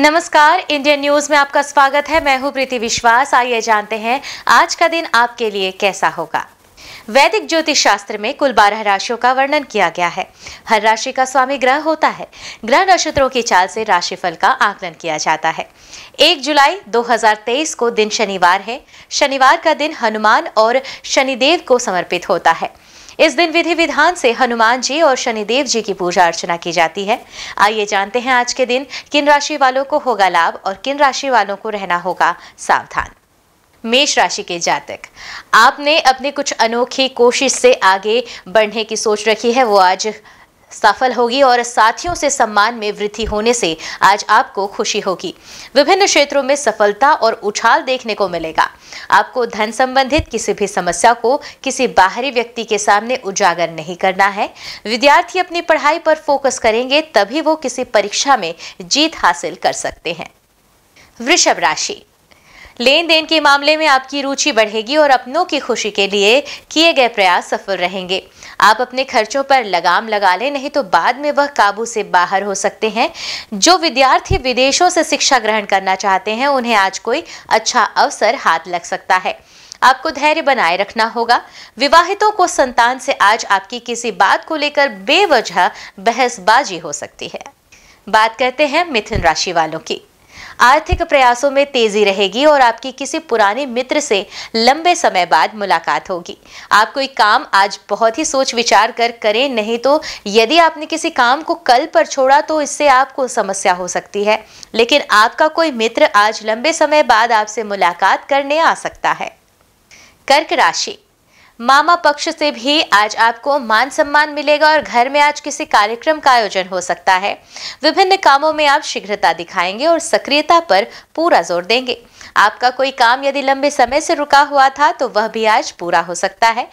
नमस्कार Indian news में आपका स्वागत है मैं हूं प्रीति विश्वास आइए जानते हैं आज का दिन आपके लिए कैसा होगा वैदिक ज्योतिष शास्त्र में कुल बारह राशियों का वर्णन किया गया है हर राशि का स्वामी ग्रह होता है ग्रह नक्षत्रों की चाल से राशिफल का आकलन किया जाता है 1 जुलाई 2023 को दिन शनिवार है शनिवार का दिन हनुमान और शनिदेव को समर्पित होता है इस दिन विधि विधान से हनुमान जी और शनिदेव जी की पूजा अर्चना की जाती है आइए जानते हैं आज के दिन किन राशि वालों को होगा लाभ और किन राशि वालों को रहना होगा सावधान मेष राशि के जातक आपने अपनी कुछ अनोखी कोशिश से आगे बढ़ने की सोच रखी है वो आज सफल होगी और साथियों से सम्मान में वृद्धि होने से आज आपको खुशी होगी विभिन्न क्षेत्रों में सफलता और उछाल देखने को मिलेगा आपको धन संबंधित किसी भी समस्या को किसी बाहरी व्यक्ति के सामने उजागर नहीं करना है विद्यार्थी अपनी पढ़ाई पर फोकस करेंगे तभी वो किसी परीक्षा में जीत हासिल कर सकते हैं वृषभ राशि लेन देन के मामले में आपकी रुचि बढ़ेगी और अपनों की खुशी के लिए किए गए प्रयास सफल रहेंगे आप अपने खर्चों पर लगाम लगा लें नहीं तो बाद में वह काबू से बाहर हो सकते हैं जो विद्यार्थी विदेशों से शिक्षा ग्रहण करना चाहते हैं उन्हें आज कोई अच्छा अवसर हाथ लग सकता है आपको धैर्य बनाए रखना होगा विवाहितों को संतान से आज आपकी किसी बात को लेकर बेवजह बहसबाजी हो सकती है बात करते हैं मिथुन राशि वालों की आर्थिक प्रयासों में तेजी रहेगी और आपकी किसी पुराने मित्र से लंबे समय बाद मुलाकात होगी आप कोई काम आज बहुत ही सोच विचार कर करें नहीं तो यदि आपने किसी काम को कल पर छोड़ा तो इससे आपको समस्या हो सकती है लेकिन आपका कोई मित्र आज लंबे समय बाद आपसे मुलाकात करने आ सकता है कर्क राशि मामा पक्ष से भी आज आपको मान सम्मान मिलेगा और घर में आज किसी कार्यक्रम का आयोजन हो सकता है विभिन्न कामों में आप शीघ्रता दिखाएंगे और सक्रियता पर पूरा जोर देंगे आपका कोई काम यदि लंबे समय से रुका हुआ था तो वह भी आज पूरा हो सकता है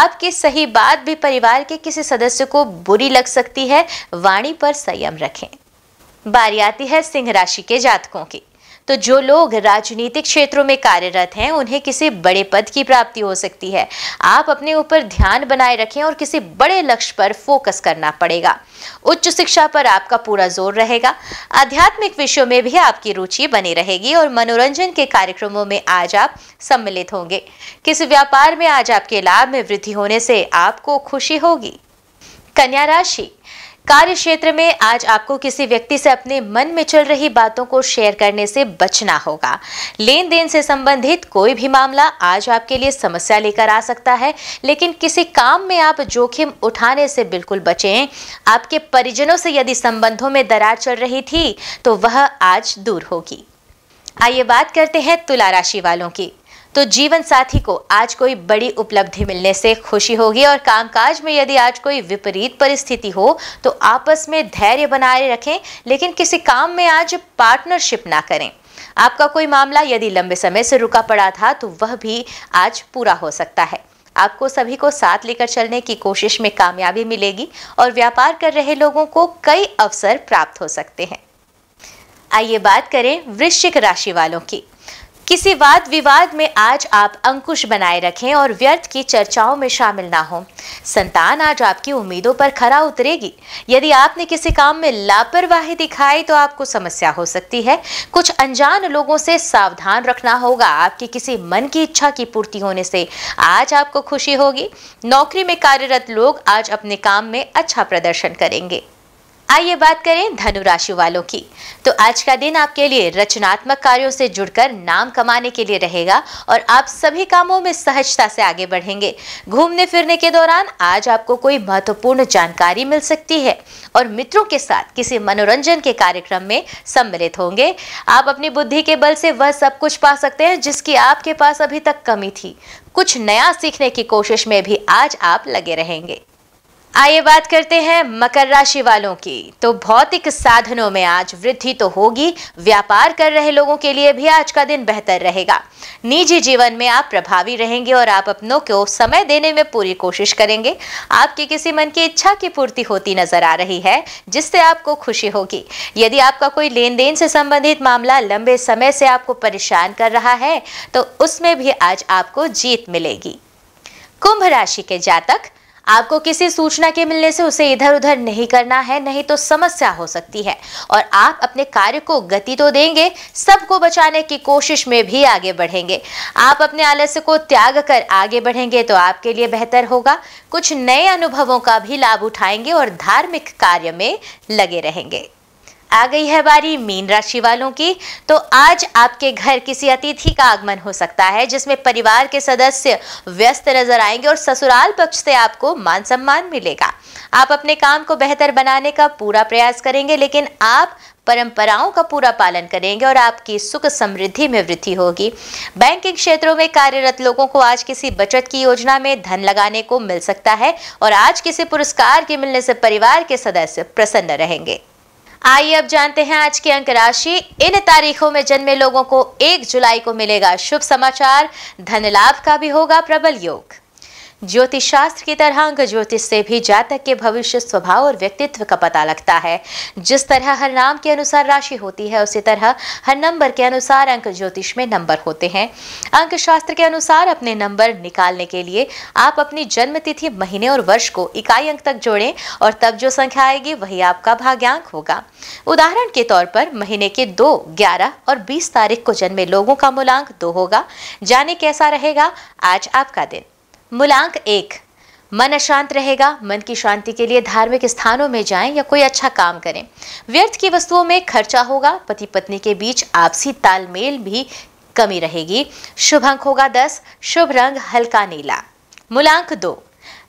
आपकी सही बात भी परिवार के किसी सदस्य को बुरी लग सकती है वाणी पर संयम रखें बारी आती है सिंह राशि के जातकों की तो जो लोग राजनीतिक क्षेत्रों में कार्यरत हैं उन्हें किसी बड़े पद की प्राप्ति हो सकती है आप अपने ऊपर ध्यान बनाए रखें और किसी बड़े लक्ष्य पर फोकस करना पड़ेगा उच्च शिक्षा पर आपका पूरा जोर रहेगा आध्यात्मिक विषयों में भी आपकी रुचि बनी रहेगी और मनोरंजन के कार्यक्रमों में आज आप सम्मिलित होंगे किसी व्यापार में आज आपके लाभ में वृद्धि होने से आपको खुशी होगी कन्या राशि कार्य क्षेत्र में आज आपको किसी व्यक्ति से अपने मन में चल रही बातों को शेयर करने से बचना होगा लेन देन से संबंधित कोई भी मामला आज आपके लिए समस्या लेकर आ सकता है लेकिन किसी काम में आप जोखिम उठाने से बिल्कुल बचें आपके परिजनों से यदि संबंधों में दरार चल रही थी तो वह आज दूर होगी आइए बात करते हैं तुला राशि वालों की तो जीवन साथी को आज कोई बड़ी उपलब्धि मिलने से खुशी होगी और कामकाज में यदि आज कोई विपरीत परिस्थिति हो तो आपस में धैर्य बनाए रखें लेकिन किसी काम में आज पार्टनरशिप ना करें आपका कोई मामला यदि लंबे समय से रुका पड़ा था तो वह भी आज पूरा हो सकता है आपको सभी को साथ लेकर चलने की कोशिश में कामयाबी मिलेगी और व्यापार कर रहे लोगों को कई अवसर प्राप्त हो सकते हैं आइए बात करें वृश्चिक राशि वालों की किसी वाद विवाद में आज आप अंकुश बनाए रखें और व्यर्थ की चर्चाओं में शामिल ना हो संतान आज आपकी उम्मीदों पर खरा उतरेगी यदि आपने किसी काम में लापरवाही दिखाई तो आपको समस्या हो सकती है कुछ अनजान लोगों से सावधान रखना होगा आपकी किसी मन की इच्छा की पूर्ति होने से आज आपको खुशी होगी नौकरी में कार्यरत लोग आज अपने काम में अच्छा प्रदर्शन करेंगे आइए बात करें धनु राशि वालों की तो आज का दिन आपके लिए रचनात्मक कार्यों से जुड़कर नाम कमाने के लिए रहेगा और आप सभी कामों में सहजता से आगे बढ़ेंगे घूमने फिरने के दौरान आज आपको कोई महत्वपूर्ण जानकारी मिल सकती है और मित्रों के साथ किसी मनोरंजन के कार्यक्रम में सम्मिलित होंगे आप अपनी बुद्धि के बल से वह सब कुछ पा सकते हैं जिसकी आपके पास अभी तक कमी थी कुछ नया सीखने की कोशिश में भी आज आप लगे रहेंगे आइए बात करते हैं मकर राशि वालों की तो भौतिक साधनों में आज वृद्धि तो होगी व्यापार कर रहे लोगों के लिए भी आज का दिन बेहतर रहेगा निजी जीवन में आप प्रभावी रहेंगे और आप अपनों को समय देने में पूरी कोशिश करेंगे आपकी किसी मन की इच्छा की पूर्ति होती नजर आ रही है जिससे आपको खुशी होगी यदि आपका कोई लेन देन से संबंधित मामला लंबे समय से आपको परेशान कर रहा है तो उसमें भी आज आपको जीत मिलेगी कुंभ राशि के जातक आपको किसी सूचना के मिलने से उसे इधर उधर नहीं करना है नहीं तो समस्या हो सकती है और आप अपने कार्य को गति तो देंगे सबको बचाने की कोशिश में भी आगे बढ़ेंगे आप अपने आलस्य को त्याग कर आगे बढ़ेंगे तो आपके लिए बेहतर होगा कुछ नए अनुभवों का भी लाभ उठाएंगे और धार्मिक कार्य में लगे रहेंगे आ गई है बारी मीन राशि वालों की तो आज आपके घर किसी अतिथि का आगमन हो सकता है जिसमें परिवार के सदस्य व्यस्त नजर आएंगे और ससुराल पक्ष से आपको मान सम्मान मिलेगा आप अपने काम को बेहतर बनाने का पूरा प्रयास करेंगे लेकिन आप परंपराओं का पूरा पालन करेंगे और आपकी सुख समृद्धि में वृद्धि होगी बैंकिंग क्षेत्रों में कार्यरत लोगों को आज किसी बचत की योजना में धन लगाने को मिल सकता है और आज किसी पुरस्कार के मिलने से परिवार के सदस्य प्रसन्न रहेंगे आइए अब जानते हैं आज की अंक राशि इन तारीखों में जन्मे लोगों को एक जुलाई को मिलेगा शुभ समाचार धन लाभ का भी होगा प्रबल योग ज्योतिष शास्त्र की तरह अंक ज्योतिष से भी जातक के भविष्य स्वभाव और व्यक्तित्व का पता लगता है जिस तरह हर नाम के अनुसार राशि होती है उसी तरह हर नंबर के अनुसार अंक ज्योतिष में नंबर होते हैं अंक शास्त्र के अनुसार अपने नंबर निकालने के लिए आप अपनी जन्म तिथि महीने और वर्ष को इकाई अंक तक जोड़ें और तब जो संख्या आएगी वही आपका भाग्यांक होगा उदाहरण के तौर पर महीने के दो ग्यारह और बीस तारीख को जन्मे लोगों का मूलांक दो होगा जाने कैसा रहेगा आज आपका दिन मूलांक एक मन अशांत रहेगा मन की शांति के लिए धार्मिक स्थानों में जाएं या कोई अच्छा काम करें व्यर्थ की वस्तुओं में खर्चा होगा पति पत्नी के बीच आपसी तालमेल भी कमी रहेगी शुभ अंक होगा दस शुभ रंग हल्का नीला मूलांक दो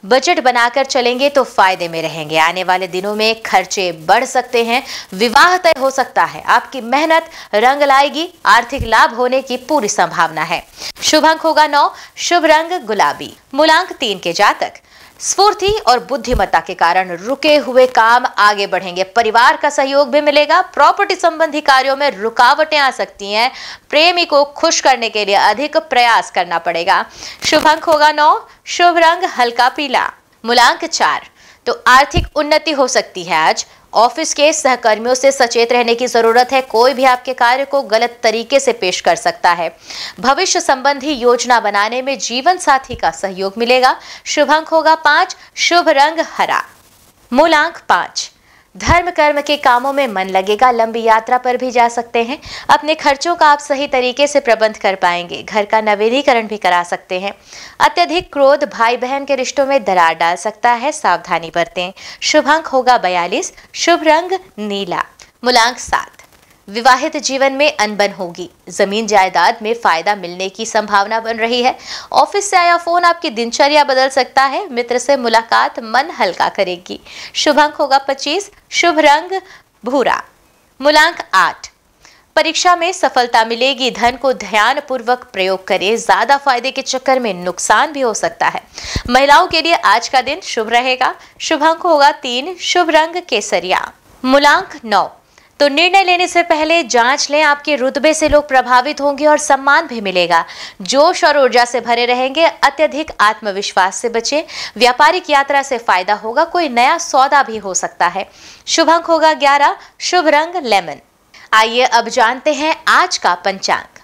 बजट बनाकर चलेंगे तो फायदे में रहेंगे आने वाले दिनों में खर्चे बढ़ सकते हैं विवाह तय हो सकता है आपकी मेहनत रंग लाएगी आर्थिक लाभ होने की पूरी संभावना है शुभ अंक होगा नौ शुभ रंग गुलाबी मूलांक तीन के जातक स्फूर्ति और बुद्धिमत्ता के कारण रुके हुए काम आगे बढ़ेंगे परिवार का सहयोग भी मिलेगा प्रॉपर्टी संबंधी कार्यों में रुकावटें आ सकती हैं प्रेमी को खुश करने के लिए अधिक प्रयास करना पड़ेगा शुभ अंक होगा नौ शुभ रंग हल्का पीला मूलांक चार तो आर्थिक उन्नति हो सकती है आज ऑफिस के सहकर्मियों से सचेत रहने की जरूरत है कोई भी आपके कार्य को गलत तरीके से पेश कर सकता है भविष्य संबंधी योजना बनाने में जीवन साथी का सहयोग मिलेगा शुभ अंक होगा पांच शुभ रंग हरा मूलांक पांच धर्म कर्म के कामों में मन लगेगा लंबी यात्रा पर भी जा सकते हैं अपने खर्चों का आप सही तरीके से प्रबंध कर पाएंगे घर का नवीनीकरण भी करा सकते हैं अत्यधिक क्रोध भाई बहन के रिश्तों में दरार डाल सकता है सावधानी बरतें शुभ अंक होगा बयालीस शुभ रंग नीला मूलांक सात विवाहित जीवन में अनबन होगी जमीन जायदाद में फायदा मिलने की संभावना बन रही है ऑफिस से आया फोन आपकी दिनचर्या बदल सकता है मित्र से मुलाकात मन हल्का करेगी शुभ अंक होगा पच्चीस शुभ रंग भूरा मूलांक आठ परीक्षा में सफलता मिलेगी धन को ध्यान पूर्वक प्रयोग करें ज्यादा फायदे के चक्कर में नुकसान भी हो सकता है महिलाओं के लिए आज का दिन शुभ रहेगा शुभ अंक होगा तीन शुभ रंग केसरिया मूलांक नौ तो निर्णय लेने से पहले जांच लें आपके रुतबे से लोग प्रभावित होंगे और सम्मान भी मिलेगा जोश और ऊर्जा से भरे रहेंगे अत्यधिक आत्मविश्वास से बचे व्यापारिक यात्रा से फायदा होगा कोई नया सौदा भी हो सकता है शुभ अंक होगा ग्यारह शुभ रंग लेमन आइए अब जानते हैं आज का पंचांग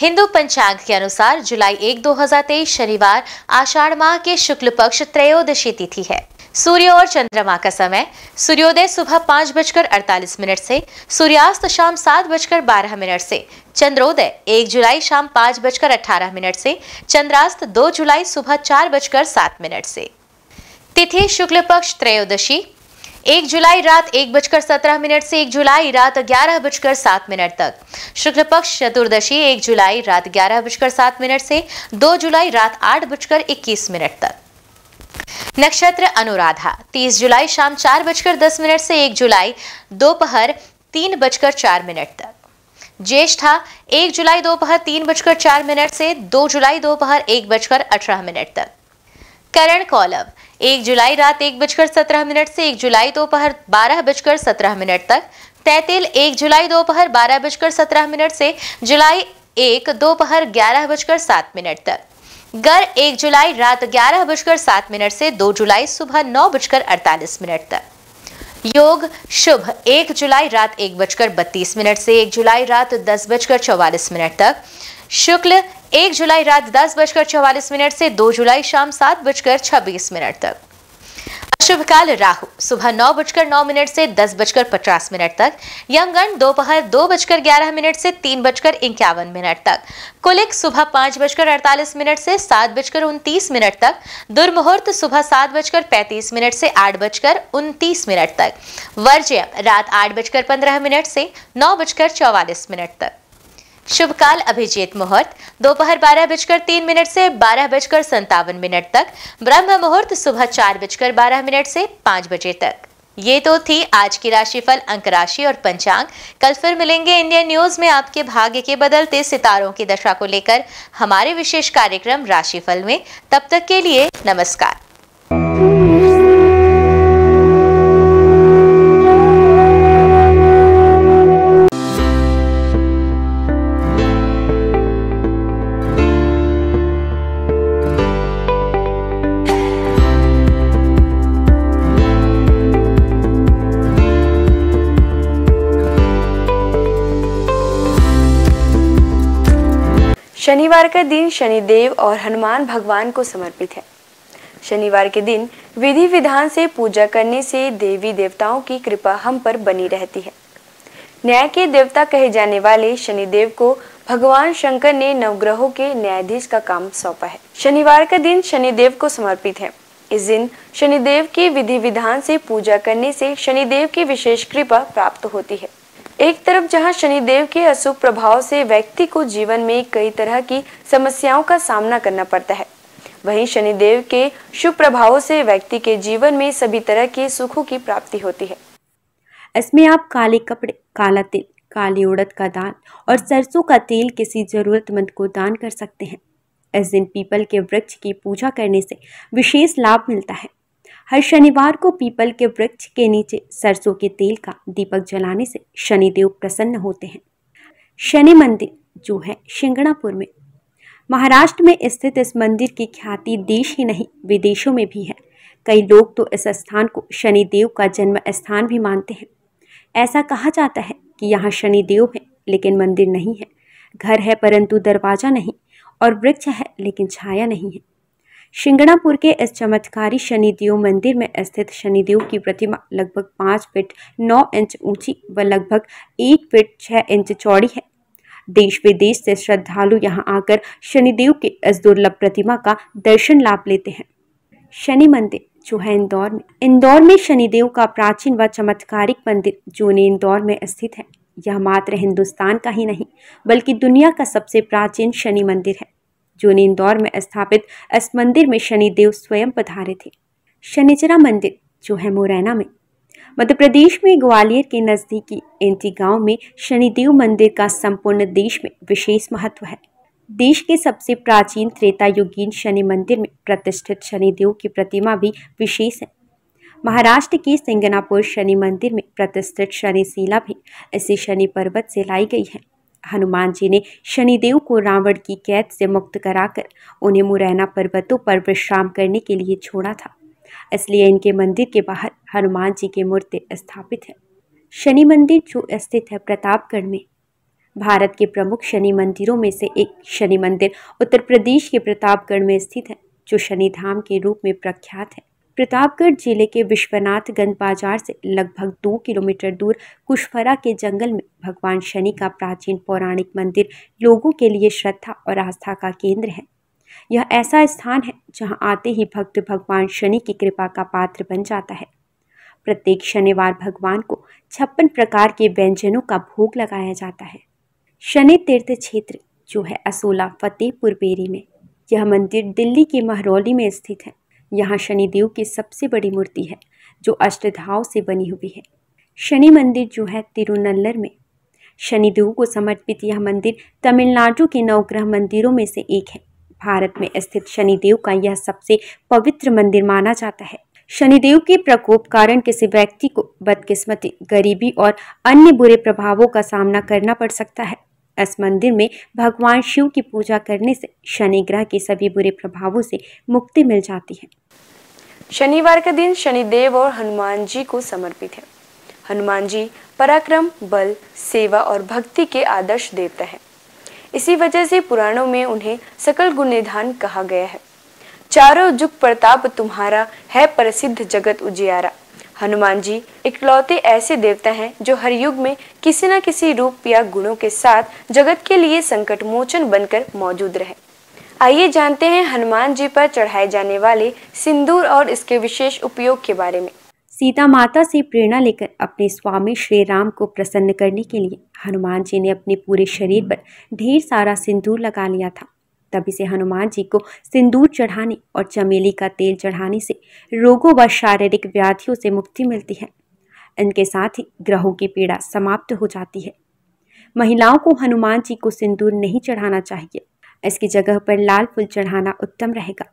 हिंदू पंचांग के अनुसार जुलाई 1 2023 शनिवार आषाढ़ माह के शुक्ल पक्ष त्रयोदशी तिथि है सूर्य और चंद्रमा का समय सूर्योदय सुबह पाँच बजकर अड़तालीस मिनट से सूर्यास्त शाम सात बजकर बारह मिनट से चंद्रोदय एक जुलाई शाम पाँच बजकर अठारह मिनट से चंद्रास्त दो जुलाई सुबह चार बजकर सात मिनट से तिथि शुक्ल पक्ष त्रयोदशी एक जुलाई रात एक बजकर सत्रह मिनट से एक जुलाई रात ग्यारह बजकर सात मिनट तक शुक्ल पक्ष चतुर्दशी एक जुलाई रात ग्यारह बजकर सात मिनट से दो जुलाई रात आठ बजकर इक्कीस मिनट तक नक्षत्र अनुराधा 30 जुलाई शाम चार बजकर दस मिनट से एक जुलाई दोपहर तीन बजकर चार मिनट तक ज्येष्ठा एक जुलाई दोपहर तीन बजकर चार मिनट से दो जुलाई दोपहर एक बजकर अठारह मिनट तक करण कौलव एक जुलाई रात एक बजकर सत्रह मिनट से एक जुलाई दोपहर बारह बजकर सत्रह मिनट तक तैतिल एक जुलाई दोपहर बारह बजकर सत्रह मिनट से जुलाई एक दोपहर ग्यारह बजकर सात मिनट तक गर 1 जुलाई रात ग्यारह बजकर सात मिनट से 2 जुलाई सुबह नौ बजकर अड़तालीस मिनट तक योग शुभ 1 जुलाई रात एक बजकर बत्तीस मिनट से 1 जुलाई रात दस बजकर चौवालीस मिनट तक शुक्ल 1 जुलाई रात दस बजकर चौवालीस मिनट से 2 जुलाई शाम सात बजकर छब्बीस मिनट तक शुभकाल राहु सुबह नौ बजकर नौ मिनट से दस बजकर पचास मिनट तक यमगण दोपहर दो, बजकर ग्यारह मिनट से तीन बजकर इक्यावन मिनट तक कुलिक सुबह पाँच बजकर अड़तालीस मिनट से सात बजकर उनतीस मिनट तक दुर्मुहूर्त सुबह सात बजकर पैंतीस मिनट से आठ बजकर उनतीस मिनट तक वर्ज्य रात आठ बजकर पंद्रह मिनट से नौ बजकर चौवालीस मिनट तक शुभकाल अभिजीत मुहूर्त दोपहर बारह बजकर तीन मिनट से बारह बजकर संतावन मिनट तक ब्रह्म मुहूर्त सुबह चार बजकर बारह मिनट से पाँच बजे तक ये तो थी आज की राशिफल अंक राशि और पंचांग कल फिर मिलेंगे इंडियन न्यूज में आपके भाग्य के बदलते सितारों की दशा को लेकर हमारे विशेष कार्यक्रम राशिफल में तब तक के लिए नमस्कार शनिवार का दिन शनिदेव और हनुमान भगवान को समर्पित है शनिवार के दिन विधि विधान से पूजा करने से देवी देवताओं की कृपा हम पर बनी रहती है न्याय के देवता कहे जाने वाले शनिदेव को भगवान शंकर ने नवग्रहों के न्यायाधीश का काम सौंपा है शनिवार का दिन शनिदेव को समर्पित है इस दिन शनिदेव की विधि विधान से पूजा करने से शनिदेव की विशेष कृपा प्राप्त होती है एक तरफ जहां शनिदेव के अशुभ प्रभाव से व्यक्ति को जीवन में कई तरह की समस्याओं का सामना करना पड़ता है वहीं शनिदेव के शुभ प्रभाव से व्यक्ति के जीवन में सभी तरह के सुखों की प्राप्ति होती है इसमें आप काले कपड़े काला तिल काली उड़द का दाल और सरसों का तेल किसी जरूरतमंद को दान कर सकते हैं इस दिन पीपल के वृक्ष की पूजा करने से विशेष लाभ मिलता है हर शनिवार को पीपल के वृक्ष के नीचे सरसों के तेल का दीपक जलाने से शनिदेव प्रसन्न होते हैं शनि मंदिर जो है शिंगणापुर में महाराष्ट्र में स्थित इस मंदिर की ख्याति देश ही नहीं विदेशों में भी है कई लोग तो इस स्थान को शनिदेव का जन्म स्थान भी मानते हैं ऐसा कहा जाता है कि यहाँ शनिदेव है लेकिन मंदिर नहीं है घर है परंतु दरवाज़ा नहीं और वृक्ष है लेकिन छाया नहीं है शिंगणापुर के इस चमत्कारी शनिदेव मंदिर में स्थित शनिदेव की प्रतिमा लगभग पाँच फिट नौ इंच ऊंची व लगभग एक फिट छः इंच चौड़ी है देश विदेश से श्रद्धालु यहाँ आकर शनिदेव के इस दुर्लभ प्रतिमा का दर्शन लाभ लेते हैं शनि मंदिर जो है इंदौर में इंदौर में शनिदेव का प्राचीन व चमत्कारिक मंदिर जो इंदौर में स्थित है यह मात्र हिंदुस्तान का ही नहीं बल्कि दुनिया का सबसे प्राचीन शनि मंदिर है जो इंदौर में स्थापित इस मंदिर में शनिदेव स्वयं पधारे थे शनिचरा मंदिर जो है मुरैना में मध्य प्रदेश में ग्वालियर के नज़दीकी एंटी गांव में शनिदेव मंदिर का संपूर्ण देश में विशेष महत्व है देश के सबसे प्राचीन त्रेता युगीन शनि मंदिर में प्रतिष्ठित शनिदेव की प्रतिमा भी विशेष है महाराष्ट्र के सिंगनापुर शनि मंदिर में प्रतिष्ठित शनिशिला भी इसी शनि पर्वत से लाई गई है हनुमान जी ने शनिदेव को रावण की कैद से मुक्त कराकर उन्हें मुरैना पर्वतों पर विश्राम करने के लिए छोड़ा था इसलिए इनके मंदिर के बाहर हनुमान जी की मूर्ति स्थापित है शनि मंदिर जो स्थित है प्रतापगढ़ में भारत के प्रमुख शनि मंदिरों में से एक शनि मंदिर उत्तर प्रदेश के प्रतापगढ़ में स्थित है जो शनिधाम के रूप में प्रख्यात है प्रतापगढ़ जिले के विश्वनाथगंज बाजार से लगभग दो किलोमीटर दूर कुशफरा के जंगल में भगवान शनि का प्राचीन पौराणिक मंदिर लोगों के लिए श्रद्धा और आस्था का केंद्र है यह ऐसा स्थान है जहां आते ही भक्त भगवान शनि की कृपा का पात्र बन जाता है प्रत्येक शनिवार भगवान को छप्पन प्रकार के व्यंजनों का भोग लगाया जाता है शनि तीर्थ क्षेत्र जो है असोला फतेहपुर बेरी में यह मंदिर दिल्ली के महरौली में स्थित है यहाँ शनिदेव की सबसे बड़ी मूर्ति है जो अष्टधाव से बनी हुई है शनि मंदिर जो है तिरुनल्लर में शनिदेव को समर्पित यह मंदिर तमिलनाडु के नवग्रह मंदिरों में से एक है भारत में स्थित शनिदेव का यह सबसे पवित्र मंदिर माना जाता है शनिदेव के प्रकोप कारण किसी व्यक्ति को बदकिस्मती गरीबी और अन्य बुरे प्रभावों का सामना करना पड़ सकता है इस मंदिर में भगवान शिव की पूजा करने से शनि ग्रह के सभी बुरे प्रभावों से मुक्ति मिल जाती है शनिवार का दिन शनिदेव और हनुमान जी को समर्पित है हनुमान जी पराक्रम बल सेवा और भक्ति के आदर्श देवता है इसी वजह से पुराणों में उन्हें सकल गुण कहा गया है चारों जुग प्रताप तुम्हारा है प्रसिद्ध जगत उजियारा हनुमान जी इकलौते ऐसे देवता हैं जो हर युग में किसी न किसी रूप या गुणों के साथ जगत के लिए संकट मोचन बनकर मौजूद रहे आइए जानते हैं हनुमान जी पर चढ़ाए जाने वाले सिंदूर और इसके विशेष उपयोग के बारे में सीता माता से प्रेरणा लेकर अपने स्वामी श्री राम को प्रसन्न करने के लिए हनुमान जी ने अपने पूरे शरीर पर ढेर सारा सिंदूर लगा लिया था तभी से हनुमान जी को सिंदूर चढ़ाने और चमेली का तेल चढ़ाने से रोगों व शारीरिक व्याधियों से मुक्ति मिलती है इनके साथ ही ग्रहों की पीड़ा समाप्त हो जाती है महिलाओं को हनुमान जी को सिंदूर नहीं चढ़ाना चाहिए इसकी जगह पर लाल फूल चढ़ाना उत्तम रहेगा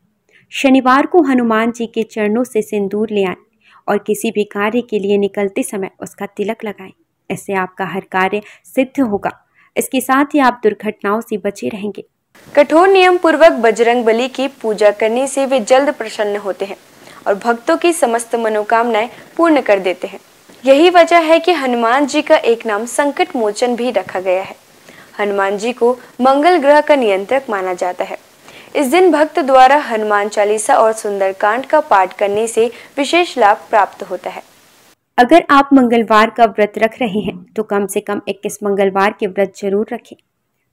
शनिवार को हनुमान जी के चरणों से सिंदूर ले आएं और किसी भी कार्य के लिए निकलते समय उसका तिलक लगाएं इससे आपका हर कार्य सिद्ध होगा इसके साथ ही आप दुर्घटनाओं से बचे रहेंगे कठोर नियम पूर्वक बजरंग बली की पूजा करने से वे जल्द प्रसन्न होते हैं और भक्तों की समस्त मनोकामनाएं पूर्ण कर देते हैं यही वजह है कि हनुमान जी का एक नाम संकट मोचन भी रखा गया है हनुमान जी को मंगल ग्रह का नियंत्रक माना जाता है इस दिन भक्त द्वारा हनुमान चालीसा और सुंदरकांड का पाठ करने से विशेष लाभ प्राप्त होता है अगर आप मंगलवार का व्रत रख रहे हैं तो कम से कम इक्कीस मंगलवार के व्रत जरूर रखें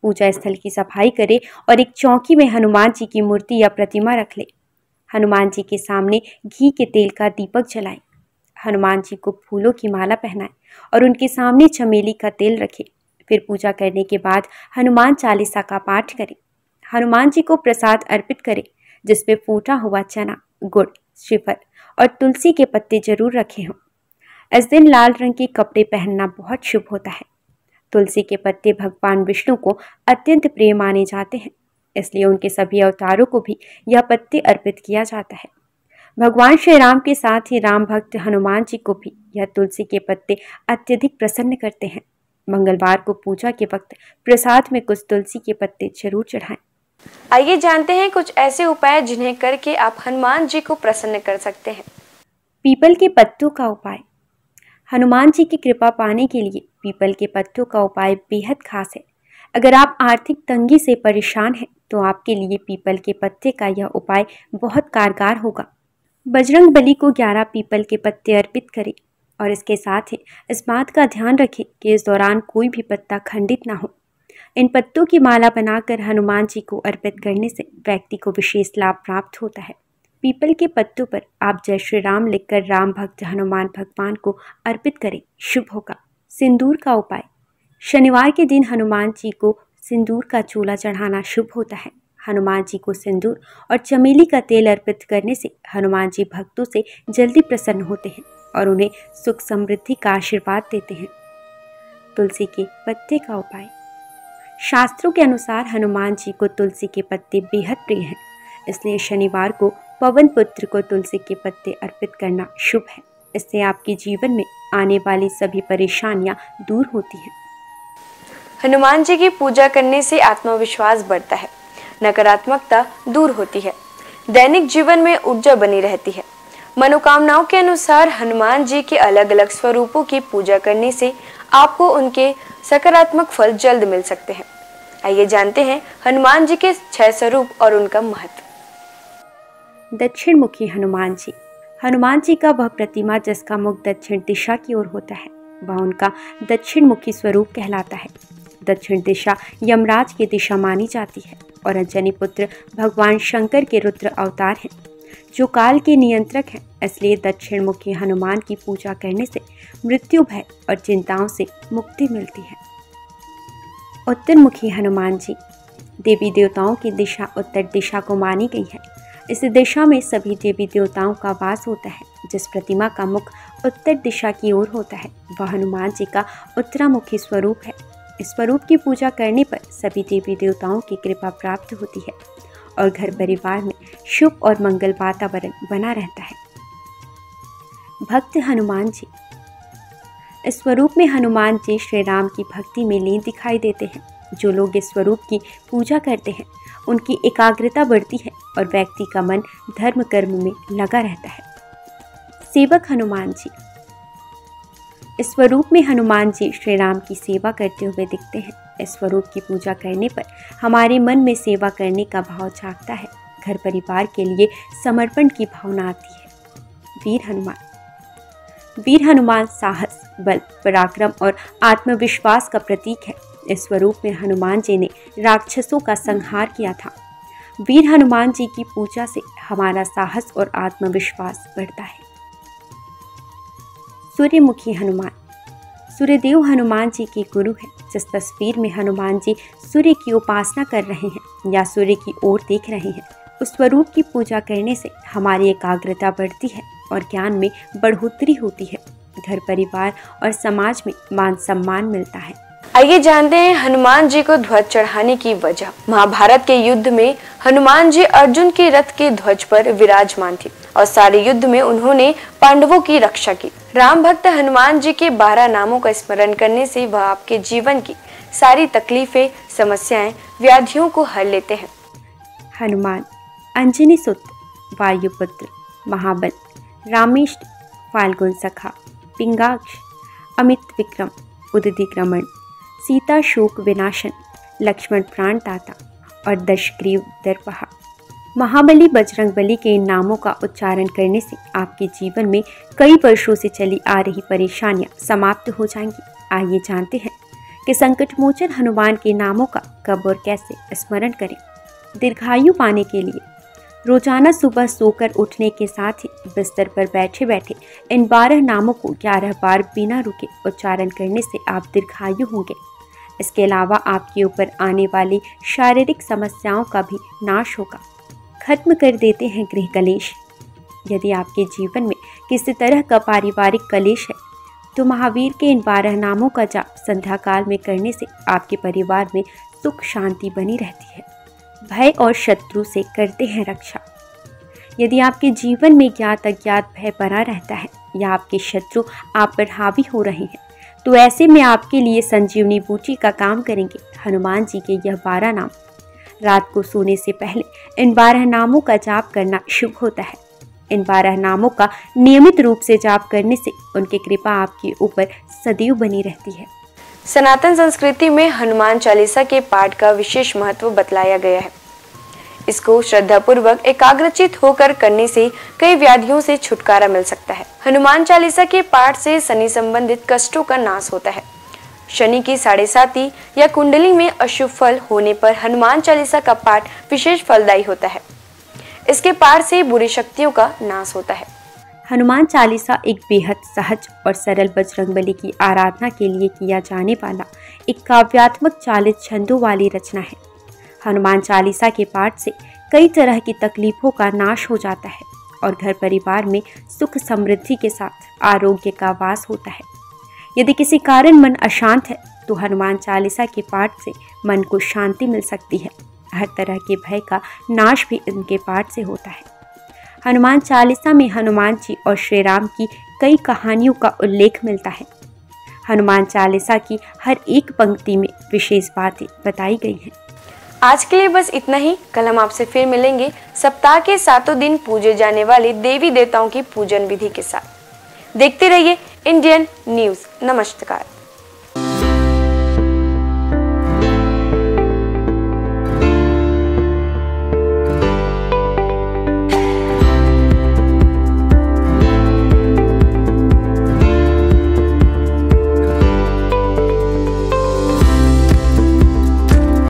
पूजा स्थल की सफाई करें और एक चौकी में हनुमान जी की मूर्ति या प्रतिमा रख ले हनुमान जी के सामने घी के तेल का दीपक जलाएं हनुमान जी को फूलों की माला पहनाएं और उनके सामने चमेली का तेल रखें फिर पूजा करने के बाद हनुमान चालीसा का पाठ करें हनुमान जी को प्रसाद अर्पित करें जिसमें फूटा हुआ चना गुड़ श्रीफल और तुलसी के पत्ते जरूर रखे हों इस दिन लाल रंग के कपड़े पहनना बहुत शुभ होता है तुलसी के पत्ते भगवान विष्णु को अत्यंत प्रिय माने जाते हैं इसलिए उनके सभी अवतारों को भी यह पत्ते अर्पित किया जाता है भगवान श्री राम के साथ ही राम भक्त हनुमान जी को भी यह तुलसी के पत्ते अत्यधिक प्रसन्न करते हैं मंगलवार को पूजा के वक्त प्रसाद में कुछ तुलसी के पत्ते जरूर चढ़ाएं आइए जानते हैं कुछ ऐसे उपाय जिन्हें करके आप हनुमान जी को प्रसन्न कर सकते हैं पीपल के पत्तों का उपाय हनुमान जी की कृपा पाने के लिए पीपल के पत्तों का उपाय बेहद खास है अगर आप आर्थिक तंगी से परेशान हैं तो आपके लिए पीपल के पत्ते का यह उपाय बहुत कारगर होगा बजरंग बली को ग्यारह पीपल के पत्ते अर्पित करें और इसके साथ ही इस बात का ध्यान रखें कि इस दौरान कोई भी पत्ता खंडित ना हो इन पत्तों की माला बनाकर हनुमान जी को अर्पित करने से व्यक्ति को विशेष लाभ प्राप्त होता है पीपल के पत्तों पर आप जय श्री राम लिखकर राम भक्त हनुमान भगवान को अर्पित करें शुभ होगा सिंदूर का उपाय शनिवार के दिन हनुमान जी को सिंदूर का चूल्हा चढ़ाना शुभ होता है हनुमान जी को सिंदूर और चमेली का तेल अर्पित करने से हनुमान जी भक्तों से जल्दी प्रसन्न होते हैं और उन्हें सुख समृद्धि का आशीर्वाद देते हैं तुलसी के पत्ते का उपाय शास्त्रों के अनुसार हनुमान जी को तुलसी के पत्ते बेहद प्रिय हैं इसलिए शनिवार को पवन पुत्र को तुलसी के पत्ते अर्पित करना शुभ है इससे आपके जीवन में आने वाली सभी परेशानियां दूर होती हैं हनुमान जी की पूजा करने से आत्मविश्वास बढ़ता है नकारात्मकता दूर होती है दैनिक जीवन में ऊर्जा बनी रहती है मनोकामनाओं के अनुसार हनुमान जी के अलग अलग स्वरूपों की पूजा करने से आपको उनके सकारात्मक फल जल्द मिल सकते हैं आइए जानते हैं हनुमान जी के छह स्वरूप और उनका महत्व दक्षिण मुखी हनुमान जी हनुमान जी का वह प्रतिमा जिसका मुख दक्षिण दिशा की ओर होता है वह उनका दक्षिण मुखी स्वरूप कहलाता है दक्षिण दिशा यमराज की दिशा मानी जाती है और अंजनी पुत्र भगवान शंकर के रुद्र अवतार हैं जो काल के नियंत्रक हैं इसलिए दक्षिण मुखी हनुमान की पूजा करने से मृत्यु भय और चिंताओं से मुक्ति मिलती है उत्तर मुखी हनुमान जी देवी देवताओं की दिशा उत्तर दिशा को मानी गई है इस दिशा में सभी देवी देवताओं का वास होता है जिस प्रतिमा का मुख उत्तर दिशा की ओर होता है वह हनुमान जी का उत्तरामुखी स्वरूप है इस स्वरूप की पूजा करने पर सभी देवी देवताओं की कृपा प्राप्त होती है और घर परिवार में शुभ और मंगल वातावरण बना रहता है भक्त हनुमान जी इस स्वरूप में हनुमान जी श्री राम की भक्ति में लीन दिखाई देते हैं जो लोग इस स्वरूप की पूजा करते हैं उनकी एकाग्रता बढ़ती है और व्यक्ति का मन धर्म कर्म में लगा रहता है सेवक हनुमान जी इस स्वरूप में हनुमान जी श्री राम की सेवा करते हुए दिखते हैं इस स्वरूप की पूजा करने पर हमारे मन में सेवा करने का भाव जागता है घर परिवार के लिए समर्पण की भावना आती है वीर हनुमान वीर हनुमान साहस बल पराक्रम और आत्मविश्वास का प्रतीक है इस स्वरूप में हनुमान जी ने राक्षसों का संहार किया था वीर हनुमान जी की पूजा से हमारा साहस और आत्मविश्वास बढ़ता है सूर्यमुखी हनुमान सूर्यदेव हनुमान जी के गुरु हैं जिस तस्वीर में हनुमान जी सूर्य की उपासना कर रहे हैं या सूर्य की ओर देख रहे हैं उस स्वरूप की पूजा करने से हमारी एकाग्रता बढ़ती है और ज्ञान में बढ़ोतरी होती है घर परिवार और समाज में मान सम्मान मिलता है आइए जानते हैं हनुमान जी को ध्वज चढ़ाने की वजह महाभारत के युद्ध में हनुमान जी अर्जुन के रथ के ध्वज पर विराजमान थे और सारे युद्ध में उन्होंने पांडवों की रक्षा की राम भक्त हनुमान जी के बारह नामों का स्मरण करने से वह आपके जीवन की सारी तकलीफें समस्याएं व्याधियों को हर लेते हैं हनुमान अंजनी सुत वायुपुत्र महाबल रामेष्ट फाल्गुन सखा पिंगाक्ष अमित विक्रम उदितिक्रमण सीता शोक विनाशन लक्ष्मण प्राण ताता और दशग्रीव दर्पहा महाबली बजरंग बली के इन नामों का उच्चारण करने से आपके जीवन में कई वर्षों से चली आ रही परेशानियां समाप्त हो जाएंगी आइए जानते हैं कि संकट मोचन हनुमान के नामों का कब और कैसे स्मरण करें दीर्घायु पाने के लिए रोजाना सुबह सोकर उठने के साथ ही बिस्तर पर बैठे बैठे इन बारह नामों को ग्यारह बार बिना रुके उच्चारण करने से आप दीर्घायु होंगे इसके अलावा आपके ऊपर आने वाली शारीरिक समस्याओं का भी नाश होगा खत्म कर देते हैं गृह कलेश यदि आपके जीवन में किसी तरह का पारिवारिक कलेश है तो महावीर के इन बारह नामों का जाप संध्या काल में करने से आपके परिवार में सुख शांति बनी रहती है भय और शत्रु से करते हैं रक्षा यदि आपके जीवन में ज्ञात अज्ञात भय बना रहता है या आपके शत्रु आप पर हावी हो रहे हैं तो ऐसे में आपके लिए संजीवनी बूटी का काम करेंगे हनुमान जी के यह बारह नाम रात को सोने से पहले इन बारह नामों का जाप करना शुभ होता है इन बारह नामों का नियमित रूप से जाप करने से उनकी कृपा आपके ऊपर सदैव बनी रहती है सनातन संस्कृति में हनुमान चालीसा के पाठ का विशेष महत्व बतलाया गया है इसको श्रद्धा पूर्वक एकाग्रचित होकर करने से कई व्याधियों से छुटकारा मिल सकता है हनुमान चालीसा के पाठ से शनि संबंधित कष्टों का नाश होता है शनि की साढ़े साथी या कुंडली में अशुभ फल होने पर हनुमान चालीसा का पाठ विशेष फलदायी होता है इसके पाठ से बुरी शक्तियों का नाश होता है हनुमान चालीसा एक बेहद सहज और सरल बजरंग की आराधना के लिए किया जाने वाला एक काव्यात्मक चालीस छंदों वाली रचना है हनुमान चालीसा के पाठ से कई तरह की तकलीफ़ों का नाश हो जाता है और घर परिवार में सुख समृद्धि के साथ आरोग्य का वास होता है यदि किसी कारण मन अशांत है तो हनुमान चालीसा के पाठ से मन को शांति मिल सकती है हर तरह के भय का नाश भी इनके पाठ से होता है हनुमान चालीसा में हनुमान जी और श्री राम की कई कहानियों का उल्लेख मिलता है हनुमान चालीसा की हर एक पंक्ति में विशेष बातें बताई गई हैं आज के लिए बस इतना ही कल हम आपसे फिर मिलेंगे सप्ताह के सातों दिन पूजे जाने वाले देवी देवताओं की पूजन विधि के साथ देखते रहिए इंडियन न्यूज नमस्कार